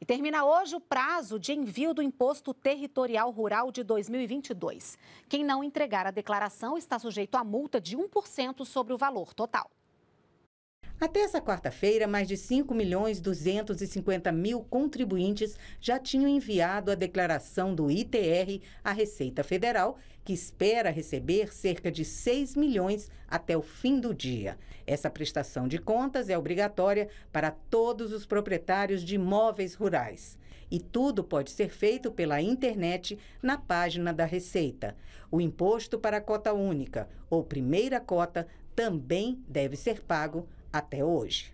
E termina hoje o prazo de envio do Imposto Territorial Rural de 2022. Quem não entregar a declaração está sujeito a multa de 1% sobre o valor total. Até essa quarta-feira, mais de 5 milhões 250 mil contribuintes já tinham enviado a declaração do ITR à Receita Federal, que espera receber cerca de 6 milhões até o fim do dia. Essa prestação de contas é obrigatória para todos os proprietários de imóveis rurais. E tudo pode ser feito pela internet na página da Receita. O imposto para a cota única ou primeira cota também deve ser pago até hoje.